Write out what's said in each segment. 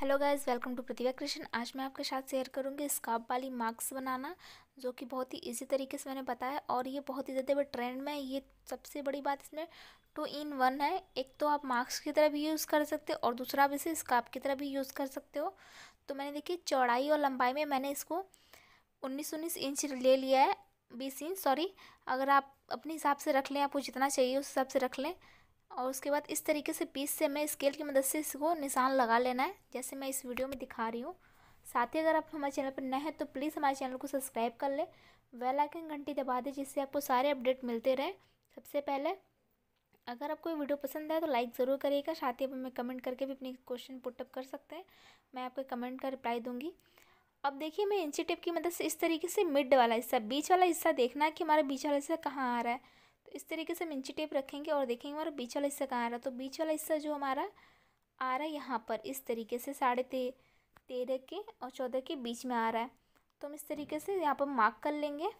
hello guys welcome to Pratibha Krishna आज मैं आपके साथ शेयर करूंगी स्कार्फ वाली मार्क्स बनाना जो कि बहुत ही इजी तरीके से मैंने बताया और ये बहुत ही ज़्यादा ट्रेंड में ये सबसे बड़ी बात इसमें टू इन वन है एक तो आप मार्क्स की तरह भी यूज़ कर सकते हो और दूसरा आप इसे स्कार्फ की तरह भी यूज़ कर सकते हो तो मैंने देखिए चौड़ाई और लंबाई में मैंने इसको उन्नीस उन्नीस इंच ले लिया है बीस इंच सॉरी अगर आप अपने हिसाब से रख लें आपको जितना चाहिए उस हिसाब से रख लें और उसके बाद इस तरीके से पीस से हमें स्केल की मदद से इसको निशान लगा लेना है जैसे मैं इस वीडियो में दिखा रही हूँ साथ ही अगर आप हमारे चैनल पर नए हैं तो प्लीज़ हमारे चैनल को सब्सक्राइब कर लें वेल आइकन घंटी दबा दें जिससे आपको सारे अपडेट मिलते रहें सबसे पहले अगर आपको ये वीडियो पसंद आए तो लाइक ज़रूर करिएगा साथ ही आप हमें कमेंट करके भी अपने क्वेश्चन पुटअप कर सकते हैं मैं आपके कमेंट का रिप्लाई दूंगी अब देखिए मैं इंची टेप की मदद मतलब से इस तरीके से मिड वाला हिस्सा बीच वाला हिस्सा देखना है कि हमारा बीच वाला हिस्सा कहाँ आ रहा है तो इस तरीके से हम इंची टेप रखेंगे और देखेंगे हमारा बीच वाला हिस्सा कहाँ आ रहा है तो बीच वाला हिस्सा जो हमारा आ रहा है यहाँ पर इस तरीके से साढ़े ते, तेरह के और चौदह के बीच में आ रहा है तो हम इस तरीके से यहाँ पर मार्क कर लेंगे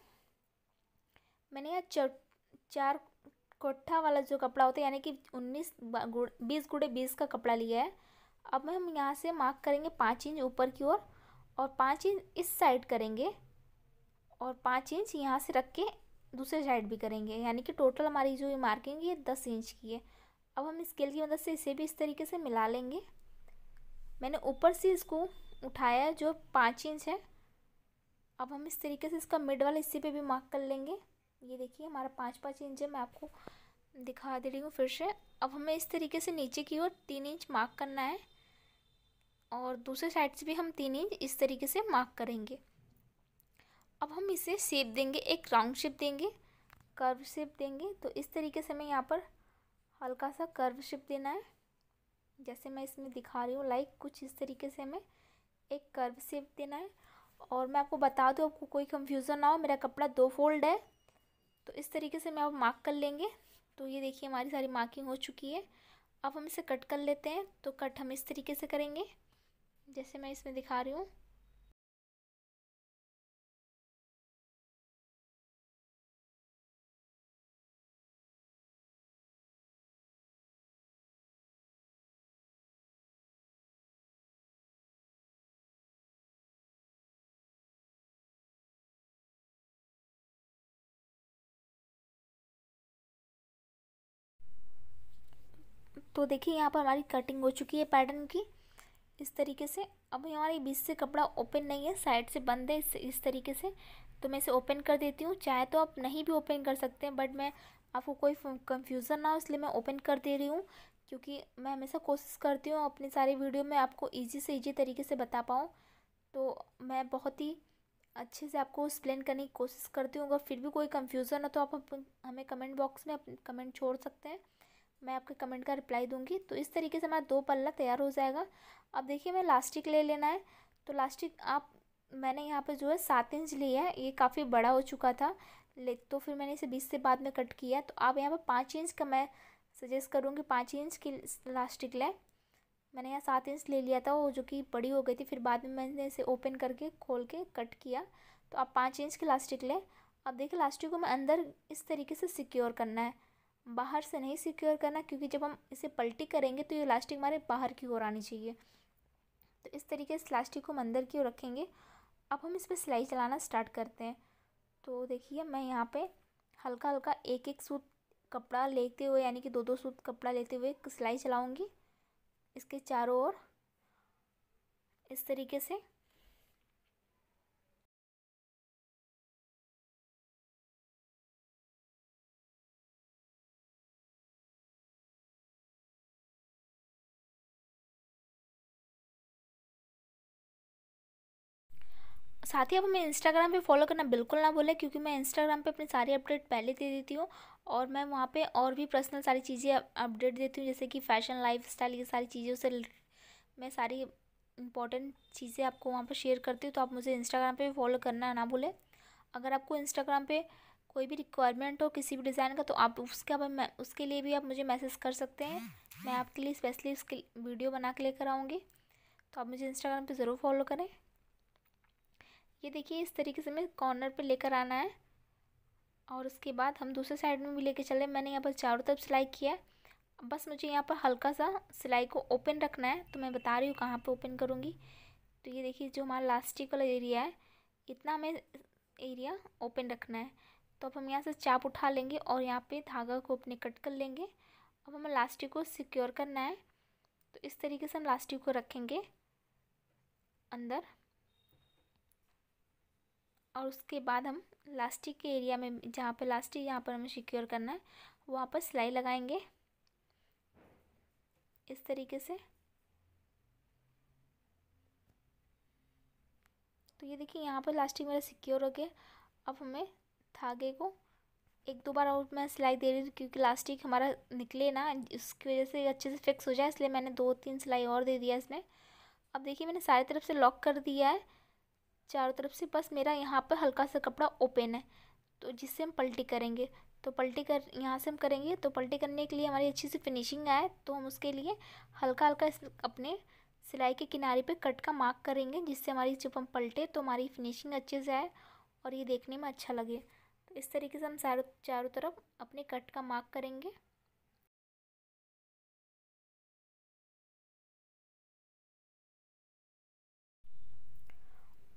मैंने यहाँ चौ चार कोठा वाला जो कपड़ा होता है यानी कि उन्नीस गुड़ बीस गुड़े बीस का कपड़ा लिया है अब हम यहाँ से मार्क करेंगे पाँच इंच ऊपर की ओर और, और पाँच इंच इस साइड करेंगे और पाँच इंच यहाँ से रख के दूसरे साइड भी करेंगे यानी कि टोटल हमारी जो ये मार्किंग ये दस इंच की है अब हम स्केल की मदद मतलब से इसे भी इस तरीके से मिला लेंगे मैंने ऊपर से इसको उठाया है जो पाँच इंच है अब हम इस तरीके से इसका मिड वाला हिस्से पे भी मार्क कर लेंगे ये देखिए हमारा पाँच पाँच इंच है मैं आपको दिखा दे रही हूँ फिर से अब हमें इस तरीके से नीचे की ओर तीन इंच मार्क करना है और दूसरे साइड से भी हम तीन इंच इस तरीके से मार्क करेंगे अब हम इसे शेप देंगे एक राउंड शेप देंगे कर्व शेप देंगे तो इस तरीके से हमें यहाँ पर हल्का सा कर्व शेप देना है जैसे मैं इसमें दिखा रही हूँ लाइक कुछ इस तरीके से हमें एक कर्व शेप देना है और मैं आपको बता दूँ आपको कोई कंफ्यूज़न ना हो मेरा कपड़ा दो फोल्ड है तो इस तरीके से मैं आप मार्क कर लेंगे तो ये देखिए हमारी सारी मार्किंग हो चुकी है अब हम इसे कट कर लेते हैं तो कट हम इस तरीके से करेंगे जैसे मैं इसमें दिखा रही हूँ तो देखिए यहाँ पर हमारी कटिंग हो चुकी है पैटर्न की इस तरीके से अभी हमारे बीच से कपड़ा ओपन नहीं है साइड से बंद है इस, इस तरीके से तो मैं इसे ओपन कर देती हूँ चाहे तो आप नहीं भी ओपन कर सकते हैं बट मैं आपको कोई कंफ्यूजन ना हो इसलिए मैं ओपन कर दे रही हूँ क्योंकि मैं हमेशा कोशिश करती हूँ अपने सारे वीडियो में आपको ईजी से ईजी तरीके से बता पाऊँ तो मैं बहुत ही अच्छे से आपको एक्सप्लेन करने की कोशिश करती हूँ अगर फिर भी कोई कन्फ्यूज़न हो तो आप हमें कमेंट बॉक्स में कमेंट छोड़ सकते हैं मैं आपके कमेंट का रिप्लाई दूंगी तो इस तरीके से हमारा दो पल्ला तैयार हो जाएगा अब देखिए मैं लास्टिक ले लेना है तो लास्टिक आप मैंने यहाँ पर जो है सात इंच लिया है ये काफ़ी बड़ा हो चुका था ले तो फिर मैंने इसे बीस से बाद में कट किया तो आप यहाँ पर पाँच इंच का मैं सजेस्ट करूँगी पाँच इंच की लास्टिक लें मैंने यहाँ सात इंच ले लिया था वो जो कि बड़ी हो गई थी फिर बाद में मैंने इसे ओपन करके खोल के कट किया तो आप पाँच इंच की लास्टिक लें अब देखिए लास्टिक को मैं अंदर इस तरीके से सिक्योर करना है बाहर से नहीं सिक्योर करना क्योंकि जब हम इसे पलटी करेंगे तो ये इलास्टिक हमारे बाहर की ओर आनी चाहिए तो इस तरीके से इलास्टिक को हम अंदर की ओर रखेंगे अब हम इस पर सिलाई चलाना स्टार्ट करते हैं तो देखिए मैं यहाँ पे हल्का हल्का एक एक सूत कपड़ा लेते हुए यानी कि दो दो सूत कपड़ा लेते हुए सिलाई चलाऊँगी इसके चारों ओर इस तरीके से साथ ही आप हमें इंस्टाग्राम पे फॉलो करना बिल्कुल ना भूलें क्योंकि मैं इंस्टाग्राम पे अपनी सारी अपडेट पहले दे देती हूँ और मैं वहाँ पे और भी पर्सनल सारी चीज़ें अपडेट देती हूँ जैसे कि फ़ैशन लाइफ स्टाइल ये सारी चीज़ों से मैं सारी इंपॉर्टेंट चीज़ें आपको वहाँ पर शेयर करती हूँ तो आप मुझे इंस्टाग्राम पर फॉलो करना ना भूलें अगर आपको इंस्टाग्राम पर कोई भी रिक्वायरमेंट हो किसी भी डिज़ाइन का तो आप उसका उसके लिए भी आप मुझे मैसेज कर सकते हैं मैं आपके लिए स्पेशली उसके वीडियो बना के लेकर आऊँगी तो आप मुझे इंस्टाग्राम पे ज़रूर फॉलो करें ये देखिए इस तरीके से हमें कॉर्नर पे लेकर आना है और उसके बाद हम दूसरे साइड में भी लेकर चले मैंने यहाँ पर चारों तरफ सिलाई किया है बस मुझे यहाँ पर हल्का सा सिलाई को ओपन रखना है तो मैं बता रही हूँ कहाँ पर ओपन करूँगी तो ये देखिए जो हमारा लास्टिक वाला एरिया है इतना हमें एरिया ओपन रखना है तो अब हम यहाँ से चाप उठा लेंगे और यहाँ पे धागा को अपने कट कर लेंगे अब हमें लास्टिक को सिक्योर करना है तो इस तरीके से हम लास्टिक को रखेंगे अंदर और उसके बाद हम लास्टिक के एरिया में जहाँ पे लास्टिक यहाँ पर हमें सिक्योर करना है वहाँ पर सिलाई लगाएंगे इस तरीके से तो ये देखिए यहाँ पर लास्टिक मेरा सिक्योर हो गया अब हमें धागे को एक दो बार और मैं सिलाई दे रही थी क्योंकि लास्टिक हमारा निकले ना उसकी वजह से अच्छे से फिक्स हो जाए इसलिए मैंने दो तीन सिलाई और दे दिया इसमें अब देखिए मैंने सारी तरफ से लॉक कर दिया है चारों तरफ से बस मेरा यहाँ पर हल्का सा कपड़ा ओपन है तो जिससे हम पलटी करेंगे तो पलटी कर यहाँ से हम करेंगे तो पलटी करने के लिए हमारी अच्छी सी फिनिशिंग आए तो हम उसके लिए हल्का हल्का अपने सिलाई के किनारे पे कट का मार्क करेंगे जिससे हमारी जब हम पलटे तो हमारी फिनिशिंग अच्छे से आए और ये देखने में अच्छा लगे तो इस तरीके से हम चारों चारों तरफ अपने कट का मार्क करेंगे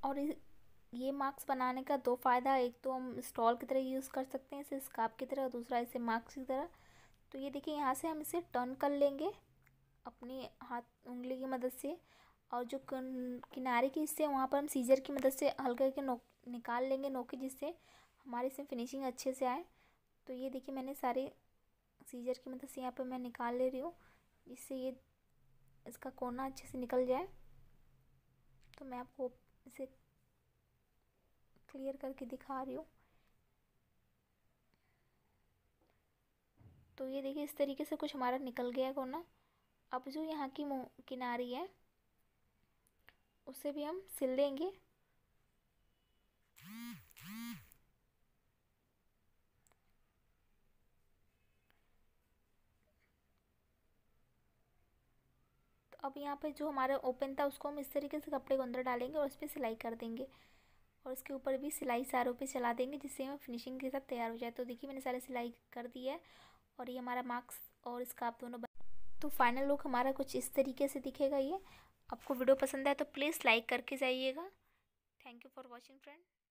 और ये मास्क बनाने का दो फ़ायदा एक तो हम स्टॉल की तरह यूज़ कर सकते हैं इसे स्काप की तरह और दूसरा इसे मास्क की तरह तो ये देखिए यहाँ से हम इसे टर्न कर लेंगे अपनी हाथ उंगली की मदद से और जो किनारे के हिस्से वहाँ पर हम सीजर की मदद से हल्के के नोक निकाल लेंगे नोके जिससे हमारे इसमें फिनिशिंग अच्छे से आए तो ये देखिए मैंने सारे सीजर की मदद से यहाँ पर मैं निकाल ले रही हूँ जिससे ये इसका कोना अच्छे से निकल जाए तो मैं आपको इसे क्लियर करके दिखा रही हूँ तो ये देखिए इस तरीके से कुछ हमारा निकल गया कोना अब जो यहाँ की किनारी है उसे भी हम सिल देंगे अब यहाँ पे जो हमारा ओपन था उसको हम इस तरीके से कपड़े को अंदर डालेंगे और उस पर सिलाई कर देंगे और उसके ऊपर भी सिलाई सारों पे चला देंगे जिससे हमें फिनिशिंग के साथ तैयार हो जाए तो देखिए मैंने सारे सिलाई कर दी है और ये हमारा मार्क्स और इसका आप दोनों तो फाइनल लुक हमारा कुछ इस तरीके से दिखेगा ये आपको वीडियो पसंद आए तो प्लीज़ लाइक करके जाइएगा thank you for watching friend